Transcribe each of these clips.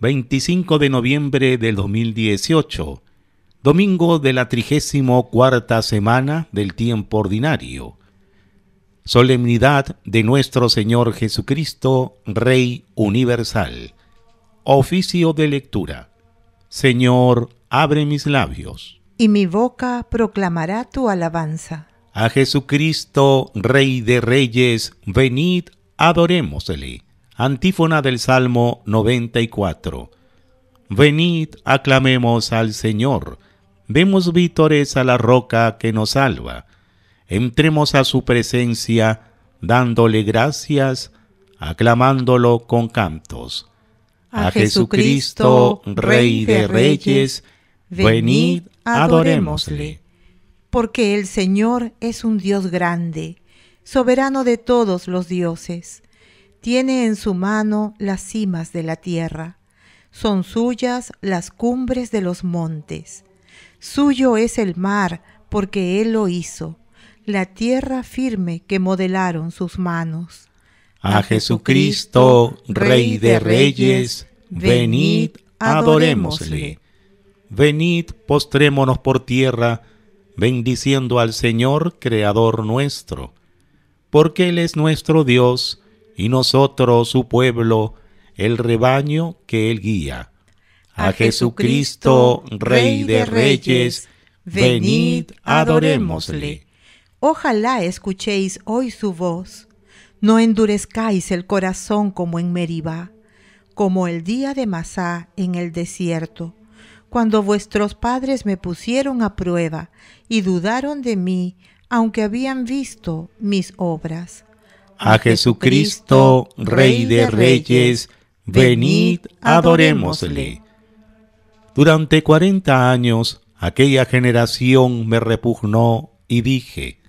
25 de noviembre del 2018, domingo de la 34 semana del tiempo ordinario, solemnidad de nuestro Señor Jesucristo, Rey Universal. Oficio de lectura. Señor, abre mis labios. Y mi boca proclamará tu alabanza. A Jesucristo, Rey de Reyes, venid, adorémosle. Antífona del Salmo 94. Venid, aclamemos al Señor. Demos vítores a la roca que nos salva. Entremos a su presencia, dándole gracias, aclamándolo con cantos. A, a Jesucristo, Rey de Reyes, venid, adorémosle. Porque el Señor es un Dios grande, soberano de todos los dioses tiene en su mano las cimas de la tierra. Son suyas las cumbres de los montes. Suyo es el mar, porque Él lo hizo, la tierra firme que modelaron sus manos. A Jesucristo, Rey de Reyes, venid, adorémosle. Venid, postrémonos por tierra, bendiciendo al Señor, Creador nuestro, porque Él es nuestro Dios, y nosotros su pueblo, el rebaño que él guía. A, Jesucristo, Rey de Reyes, venid, adorémosle. Ojalá escuchéis hoy su voz. No endurezcáis el corazón como en Meribá, como el día de Masá en el desierto, cuando vuestros padres me pusieron a prueba y dudaron de mí, aunque habían visto mis obras a Jesucristo, Rey de Reyes, venid, adorémosle. Durante cuarenta años aquella generación me repugnó y dije,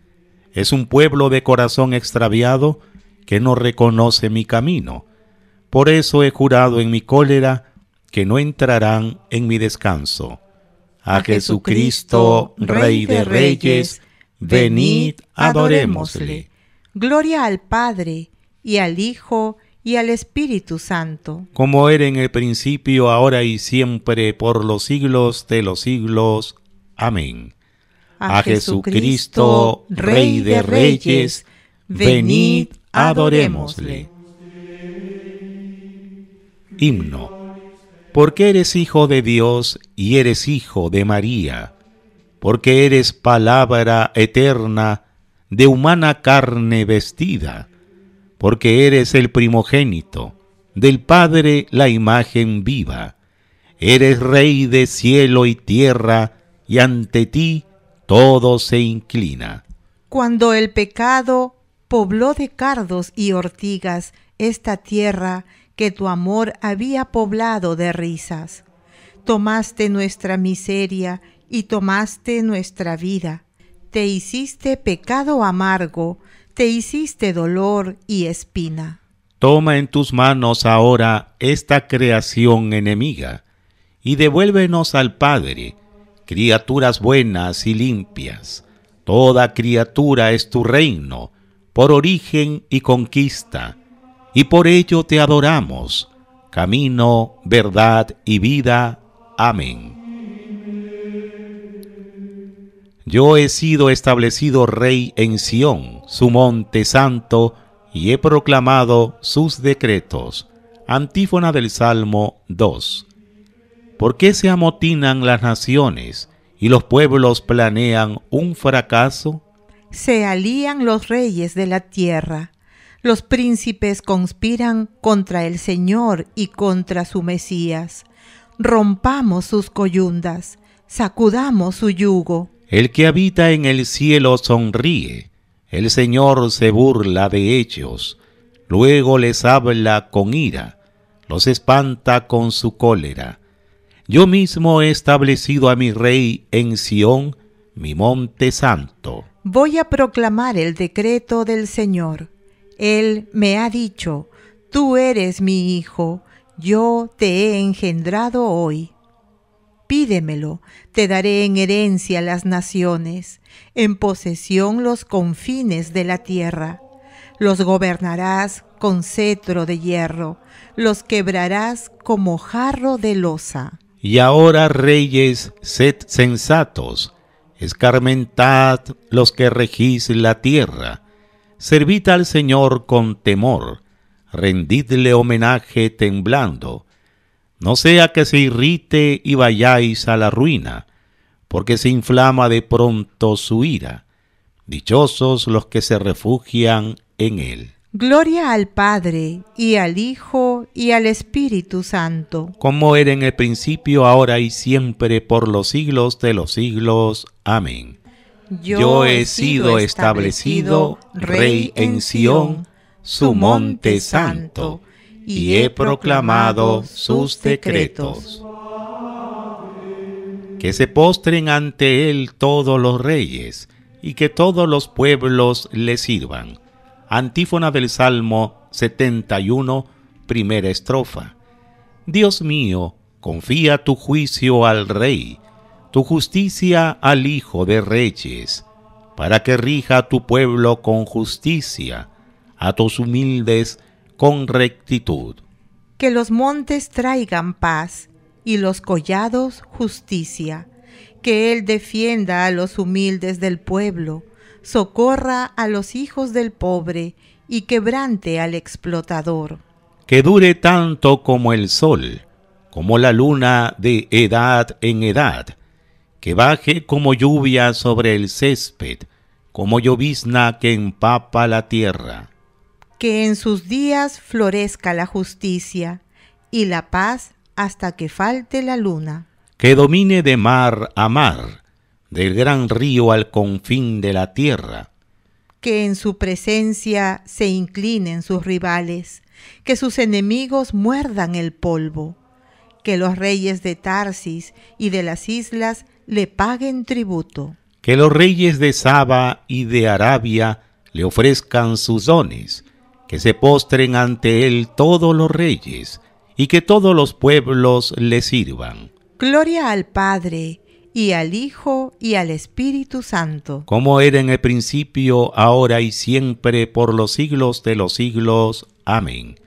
es un pueblo de corazón extraviado que no reconoce mi camino. Por eso he jurado en mi cólera que no entrarán en mi descanso. A Jesucristo, Rey de Reyes, venid, adorémosle. Gloria al Padre, y al Hijo, y al Espíritu Santo. Como era en el principio, ahora y siempre, por los siglos de los siglos. Amén. A, Jesucristo, Jesucristo, Rey de Reyes, venid, adorémosle. Himno. Porque eres hijo de Dios y eres hijo de María, porque eres palabra eterna, de humana carne vestida, porque eres el primogénito, del Padre la imagen viva, eres Rey de cielo y tierra, y ante ti todo se inclina. Cuando el pecado pobló de cardos y ortigas esta tierra que tu amor había poblado de risas, tomaste nuestra miseria y tomaste nuestra vida te hiciste pecado amargo, te hiciste dolor y espina. Toma en tus manos ahora esta creación enemiga y devuélvenos al Padre, criaturas buenas y limpias. Toda criatura es tu reino, por origen y conquista, y por ello te adoramos. Camino, verdad y vida. Amén. Yo he sido establecido rey en Sión, su monte santo, y he proclamado sus decretos. Antífona del Salmo 2. ¿Por qué se amotinan las naciones y los pueblos planean un fracaso? Se alían los reyes de la tierra. Los príncipes conspiran contra el Señor y contra su Mesías. Rompamos sus coyundas, sacudamos su yugo el que habita en el cielo sonríe, el Señor se burla de ellos, luego les habla con ira, los espanta con su cólera. Yo mismo he establecido a mi rey en Sión, mi monte santo. Voy a proclamar el decreto del Señor. Él me ha dicho, tú eres mi hijo, yo te he engendrado hoy pídemelo, te daré en herencia las naciones, en posesión los confines de la tierra. Los gobernarás con cetro de hierro, los quebrarás como jarro de losa. Y ahora, reyes, sed sensatos, escarmentad los que regís la tierra, servid al Señor con temor, rendidle homenaje temblando, no sea que se irrite y vayáis a la ruina, porque se inflama de pronto su ira. Dichosos los que se refugian en él. Gloria al Padre, y al Hijo, y al Espíritu Santo. Como era en el principio, ahora y siempre, por los siglos de los siglos. Amén. Yo, he sido establecido Rey en Sión, su monte santo y he proclamado sus decretos. Que se postren ante él todos los reyes, y que todos los pueblos le sirvan. Antífona del Salmo 71, primera estrofa. Dios mío, confía tu juicio al Rey, tu justicia al Hijo de Reyes, para que rija tu pueblo con justicia, a tus humildes con rectitud. Que los montes traigan paz y los collados justicia. Que Él defienda a los humildes del pueblo, socorra a los hijos del pobre y quebrante al explotador. Que dure tanto como el sol, como la luna de edad en edad, que baje como lluvia sobre el césped, como llovizna que empapa la tierra que en sus días florezca la justicia y la paz hasta que falte la luna. Que domine de mar a mar, del gran río al confín de la tierra. Que en su presencia se inclinen sus rivales, que sus enemigos muerdan el polvo, que los reyes de Tarsis y de las islas le paguen tributo. Que los reyes de Saba y de Arabia le ofrezcan sus dones, que se postren ante él todos los reyes, y que todos los pueblos le sirvan. Gloria al Padre, y al Hijo, y al Espíritu Santo. Como era en el principio, ahora y siempre, por los siglos de los siglos. Amén.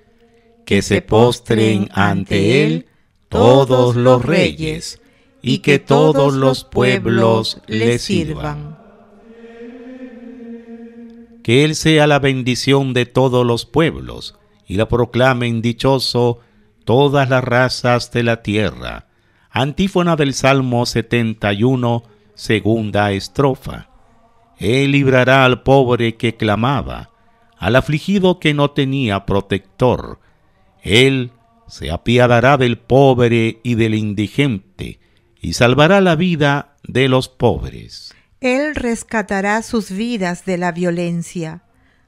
Que, se postren ante él todos los reyes, y que todos los pueblos le sirvan que Él sea la bendición de todos los pueblos, y la proclamen dichoso todas las razas de la tierra. Antífona del Salmo 71, segunda estrofa. Él librará al pobre que clamaba, al afligido que no tenía protector. Él se apiadará del pobre y del indigente, y salvará la vida de los pobres. Él rescatará sus vidas de la violencia.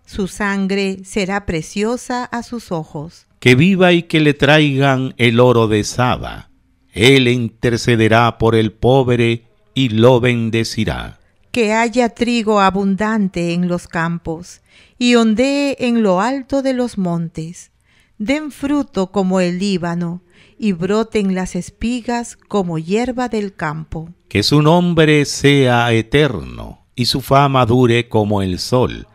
Su sangre será preciosa a sus ojos. Que viva y que le traigan el oro de Saba. Él intercederá por el pobre y lo bendecirá. Que haya trigo abundante en los campos y ondee en lo alto de los montes. Den fruto como el Líbano y broten las espigas como hierba del campo. Que su nombre sea eterno y su fama dure como el sol,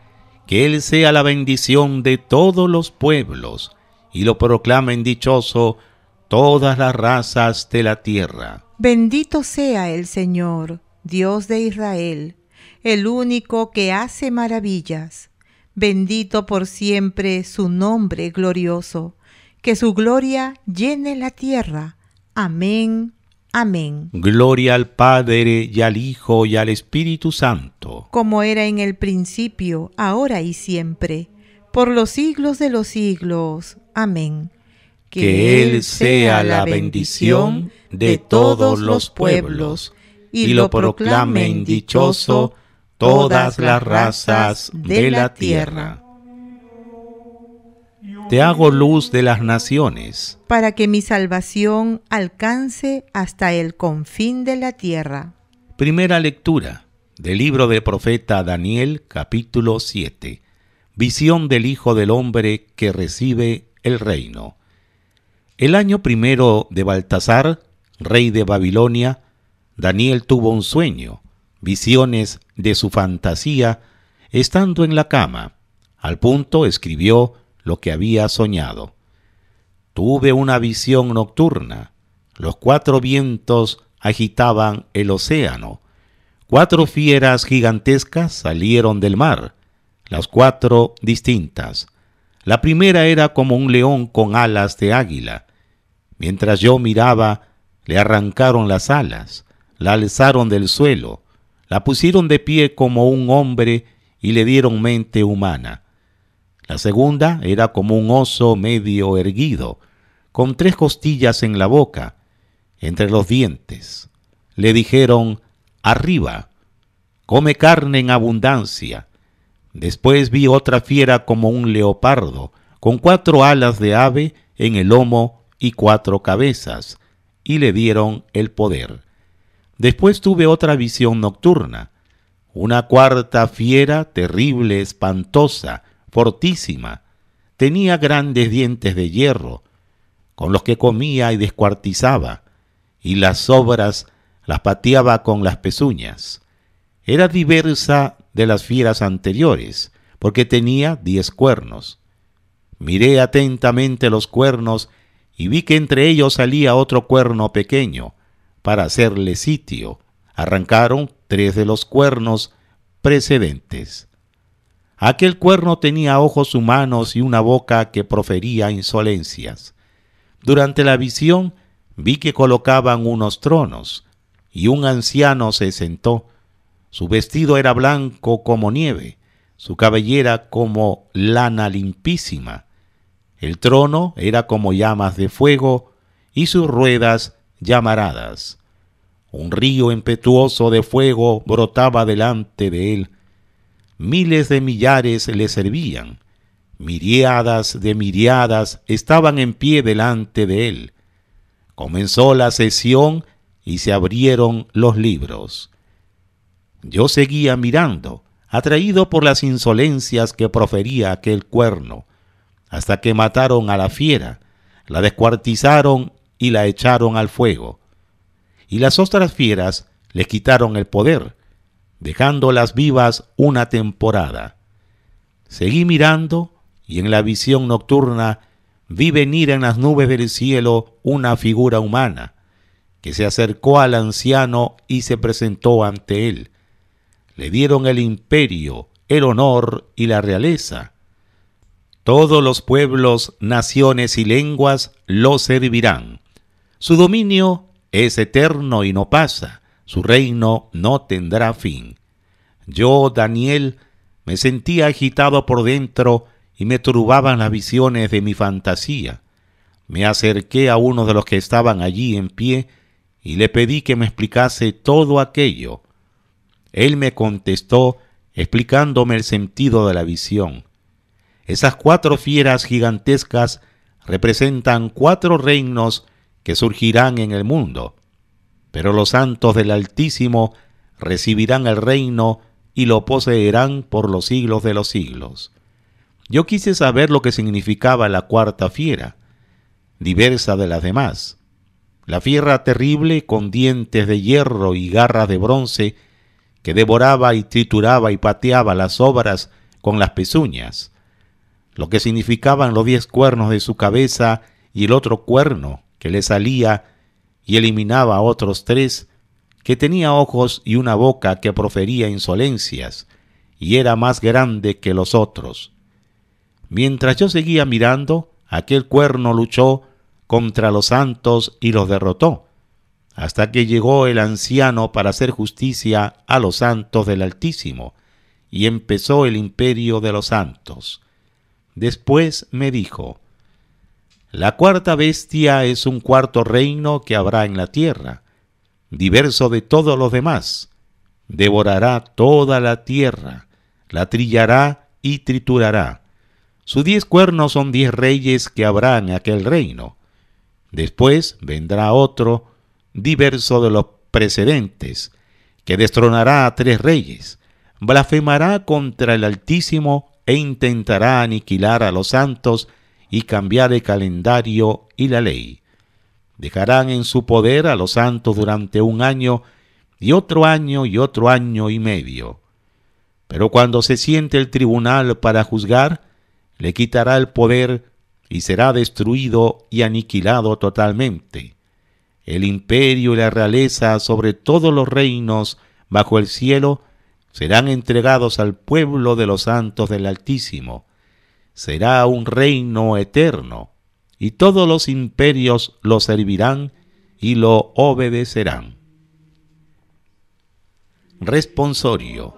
que él sea la bendición de todos los pueblos y lo proclamen dichoso todas las razas de la tierra. Bendito sea el Señor, Dios de Israel, el único que hace maravillas. Bendito por siempre su nombre glorioso que su gloria llene la tierra. Amén. Amén. Gloria al Padre y al Hijo y al Espíritu Santo. Como era en el principio, ahora y siempre, por los siglos de los siglos. Amén. Que, Él sea la bendición de todos los pueblos y lo proclamen dichoso todas las razas de la tierra. Te hago luz de las naciones. Para que mi salvación alcance hasta el confín de la tierra. Primera lectura del libro del profeta Daniel capítulo 7. Visión del Hijo del Hombre que recibe el reino. El año primero de Baltasar, rey de Babilonia, Daniel tuvo un sueño, visiones de su fantasía, estando en la cama. Al punto escribió lo que había soñado. Tuve una visión nocturna. Los cuatro vientos agitaban el océano. Cuatro fieras gigantescas salieron del mar, las cuatro distintas. La primera era como un león con alas de águila. Mientras yo miraba, le arrancaron las alas, la alzaron del suelo, la pusieron de pie como un hombre y le dieron mente humana. La segunda era como un oso medio erguido, con tres costillas en la boca, entre los dientes. Le dijeron, arriba, come carne en abundancia. Después vi otra fiera como un leopardo, con cuatro alas de ave en el lomo y cuatro cabezas, y le dieron el poder. Después tuve otra visión nocturna, una cuarta fiera terrible, espantosa, fortísima. Tenía grandes dientes de hierro, con los que comía y descuartizaba, y las sobras las pateaba con las pezuñas. Era diversa de las fieras anteriores, porque tenía diez cuernos. Miré atentamente los cuernos y vi que entre ellos salía otro cuerno pequeño, para hacerle sitio. Arrancaron tres de los cuernos precedentes. Aquel cuerno tenía ojos humanos y una boca que profería insolencias. Durante la visión vi que colocaban unos tronos, y un anciano se sentó. Su vestido era blanco como nieve, su cabellera como lana limpísima. El trono era como llamas de fuego y sus ruedas llamaradas. Un río impetuoso de fuego brotaba delante de él miles de millares le servían, miriadas de miriadas estaban en pie delante de él. Comenzó la sesión y se abrieron los libros. Yo seguía mirando, atraído por las insolencias que profería aquel cuerno, hasta que mataron a la fiera, la descuartizaron y la echaron al fuego. Y las otras fieras le quitaron el poder, dejándolas vivas una temporada. Seguí mirando y en la visión nocturna vi venir en las nubes del cielo una figura humana, que se acercó al anciano y se presentó ante él. Le dieron el imperio, el honor y la realeza. Todos los pueblos, naciones y lenguas lo servirán. Su dominio es eterno y no pasa su reino no tendrá fin. Yo, Daniel, me sentía agitado por dentro y me turbaban las visiones de mi fantasía. Me acerqué a uno de los que estaban allí en pie y le pedí que me explicase todo aquello. Él me contestó explicándome el sentido de la visión. Esas cuatro fieras gigantescas representan cuatro reinos que surgirán en el mundo. Pero los santos del Altísimo recibirán el reino y lo poseerán por los siglos de los siglos. Yo quise saber lo que significaba la cuarta fiera, diversa de las demás. La fiera terrible con dientes de hierro y garras de bronce, que devoraba y trituraba y pateaba las obras con las pezuñas, lo que significaban los diez cuernos de su cabeza y el otro cuerno que le salía y eliminaba a otros tres, que tenía ojos y una boca que profería insolencias, y era más grande que los otros. Mientras yo seguía mirando, aquel cuerno luchó contra los santos y los derrotó, hasta que llegó el anciano para hacer justicia a los santos del Altísimo, y empezó el imperio de los santos. Después me dijo, la cuarta bestia es un cuarto reino que habrá en la tierra, diverso de todos los demás. Devorará toda la tierra, la trillará y triturará. Sus diez cuernos son diez reyes que habrá en aquel reino. Después vendrá otro, diverso de los precedentes, que destronará a tres reyes, blasfemará contra el Altísimo e intentará aniquilar a los santos y cambiar el calendario y la ley. Dejarán en su poder a los santos durante un año y otro año y otro año y medio. Pero cuando se siente el tribunal para juzgar, le quitará el poder y será destruido y aniquilado totalmente. El imperio y la realeza sobre todos los reinos bajo el cielo serán entregados al pueblo de los santos del Altísimo, será un reino eterno, y todos los imperios lo servirán y lo obedecerán. Responsorio.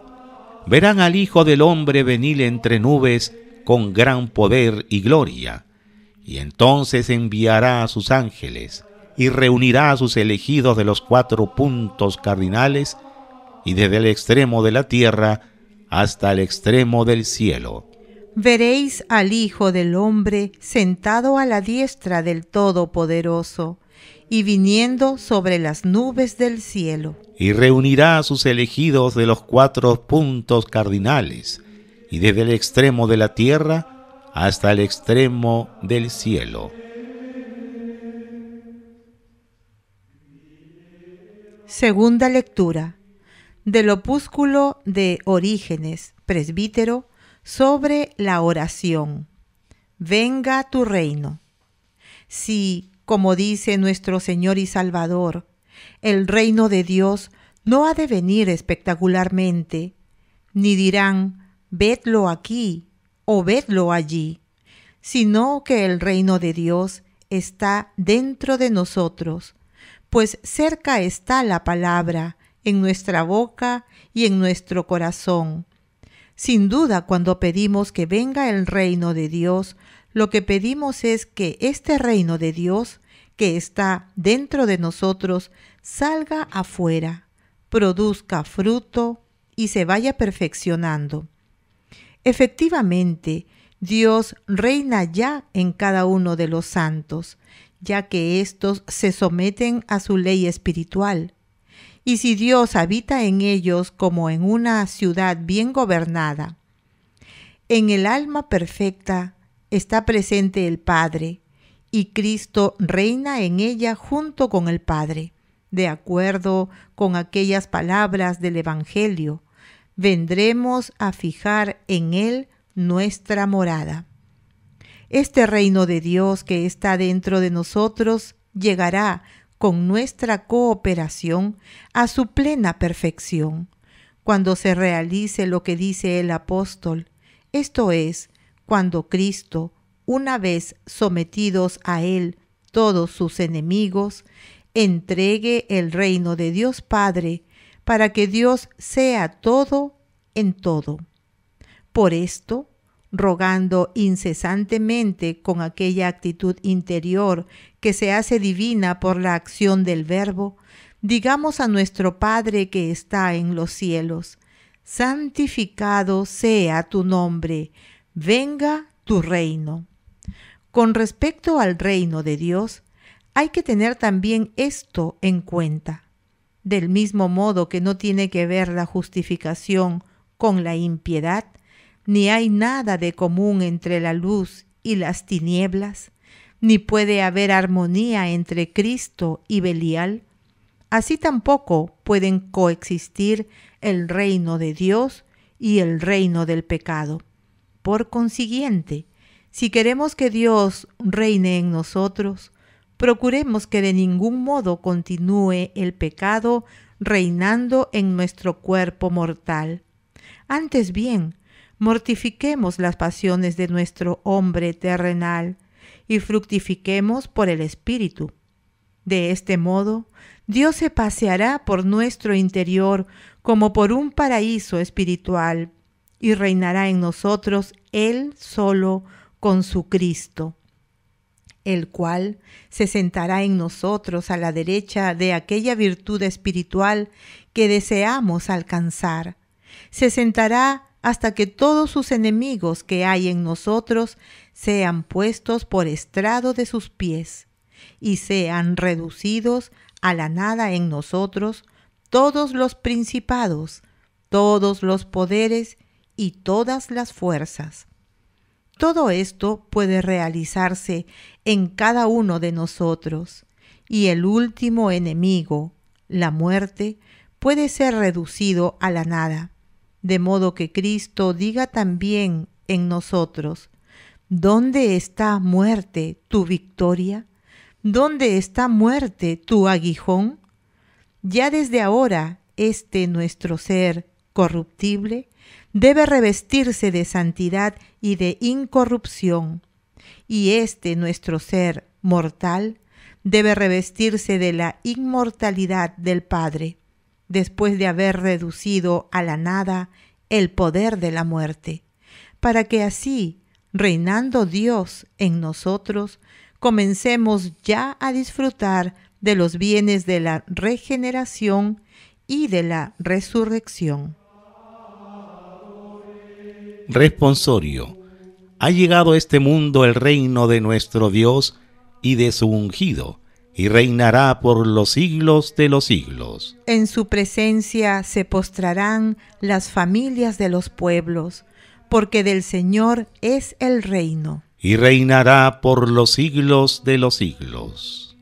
Verán al Hijo del Hombre venir entre nubes con gran poder y gloria, y entonces enviará a sus ángeles, y reunirá a sus elegidos de los cuatro puntos cardinales, y desde el extremo de la tierra hasta el extremo del cielo veréis al Hijo del Hombre sentado a la diestra del Todopoderoso y viniendo sobre las nubes del cielo. Y reunirá a sus elegidos de los cuatro puntos cardinales, y desde el extremo de la tierra hasta el extremo del cielo. Segunda lectura del opúsculo de Orígenes, presbítero, sobre la oración. Venga tu reino. Si, como dice nuestro Señor y Salvador, el reino de Dios no ha de venir espectacularmente, ni dirán, vedlo aquí o vedlo allí, sino que el reino de Dios está dentro de nosotros, pues cerca está la palabra en nuestra boca y en nuestro corazón, sin duda, cuando pedimos que venga el reino de Dios, lo que pedimos es que este reino de Dios, que está dentro de nosotros, salga afuera, produzca fruto y se vaya perfeccionando. Efectivamente, Dios reina ya en cada uno de los santos, ya que éstos se someten a su ley espiritual y si Dios habita en ellos como en una ciudad bien gobernada. En el alma perfecta está presente el Padre, y Cristo reina en ella junto con el Padre, de acuerdo con aquellas palabras del Evangelio. Vendremos a fijar en Él nuestra morada. Este reino de Dios que está dentro de nosotros llegará con nuestra cooperación a su plena perfección, cuando se realice lo que dice el apóstol, esto es, cuando Cristo, una vez sometidos a Él todos sus enemigos, entregue el reino de Dios Padre, para que Dios sea todo en todo. Por esto, rogando incesantemente con aquella actitud interior que se hace divina por la acción del Verbo, digamos a nuestro Padre que está en los cielos, santificado sea tu nombre, venga tu reino. Con respecto al reino de Dios, hay que tener también esto en cuenta. Del mismo modo que no tiene que ver la justificación con la impiedad, ni hay nada de común entre la luz y las tinieblas, ni puede haber armonía entre Cristo y Belial. Así tampoco pueden coexistir el reino de Dios y el reino del pecado. Por consiguiente, si queremos que Dios reine en nosotros, procuremos que de ningún modo continúe el pecado reinando en nuestro cuerpo mortal. Antes bien, mortifiquemos las pasiones de nuestro hombre terrenal y fructifiquemos por el Espíritu. De este modo, Dios se paseará por nuestro interior como por un paraíso espiritual y reinará en nosotros Él solo con su Cristo, el cual se sentará en nosotros a la derecha de aquella virtud espiritual que deseamos alcanzar. Se sentará hasta que todos sus enemigos que hay en nosotros sean puestos por estrado de sus pies y sean reducidos a la nada en nosotros todos los principados, todos los poderes y todas las fuerzas. Todo esto puede realizarse en cada uno de nosotros y el último enemigo, la muerte, puede ser reducido a la nada de modo que Cristo diga también en nosotros, ¿dónde está muerte tu victoria? ¿Dónde está muerte tu aguijón? Ya desde ahora este nuestro ser corruptible debe revestirse de santidad y de incorrupción, y este nuestro ser mortal debe revestirse de la inmortalidad del Padre después de haber reducido a la nada el poder de la muerte, para que así, reinando Dios en nosotros, comencemos ya a disfrutar de los bienes de la regeneración y de la resurrección. Responsorio. Ha llegado a este mundo el reino de nuestro Dios y de su ungido y reinará por los siglos de los siglos. En su presencia se postrarán las familias de los pueblos, porque del Señor es el reino. Y reinará por los siglos de los siglos.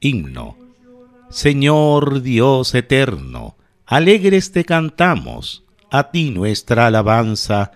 Himno. Señor Dios eterno, alegres te cantamos, a ti nuestra alabanza,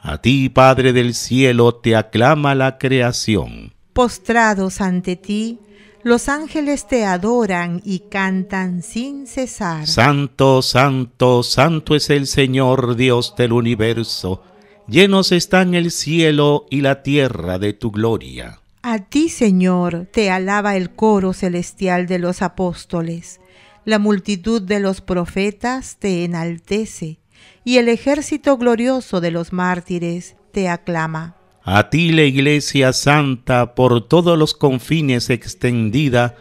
a ti Padre del cielo te aclama la creación Postrados ante ti, los ángeles te adoran y cantan sin cesar. Santo, santo, santo es el Señor Dios del universo. Llenos están el cielo y la tierra de tu gloria. A ti, Señor, te alaba el coro celestial de los apóstoles. La multitud de los profetas te enaltece, y el ejército glorioso de los mártires te aclama. A ti la Iglesia Santa por todos los confines extendida,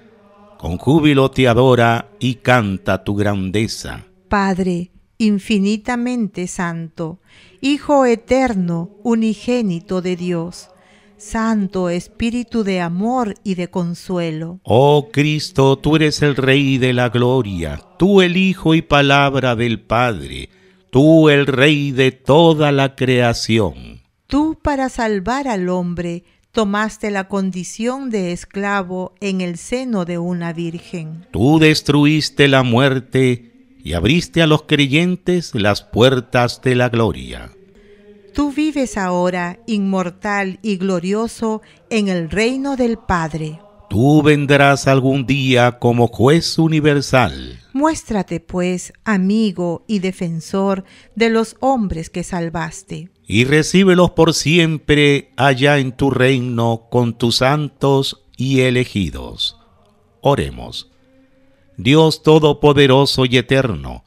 con júbilo te adora y canta tu grandeza. Padre, infinitamente santo, Hijo eterno, unigénito de Dios, Santo Espíritu de amor y de consuelo. Oh Cristo, tú eres el Rey de la Gloria, tú el Hijo y Palabra del Padre, tú el Rey de toda la creación. Tú para salvar al hombre tomaste la condición de esclavo en el seno de una virgen. Tú destruiste la muerte y abriste a los creyentes las puertas de la gloria. Tú vives ahora inmortal y glorioso en el reino del Padre. Tú vendrás algún día como juez universal. Muéstrate, pues, amigo y defensor de los hombres que salvaste. Y recíbelos por siempre allá en tu reino con tus santos y elegidos. Oremos. Dios Todopoderoso y Eterno,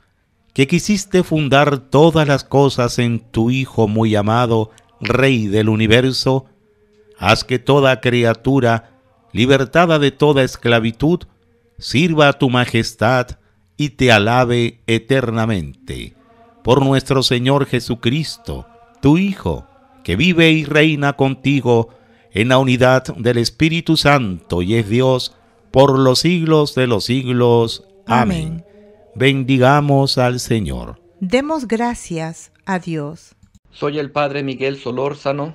que quisiste fundar todas las cosas en tu Hijo muy amado, Rey del universo, haz que toda criatura libertada de toda esclavitud, sirva a tu majestad y te alabe eternamente. Por nuestro Señor Jesucristo, tu Hijo, que vive y reina contigo en la unidad del Espíritu Santo y es Dios por los siglos de los siglos. Amén. Bendigamos al Señor. Demos gracias a Dios. Soy el Padre Miguel Solórzano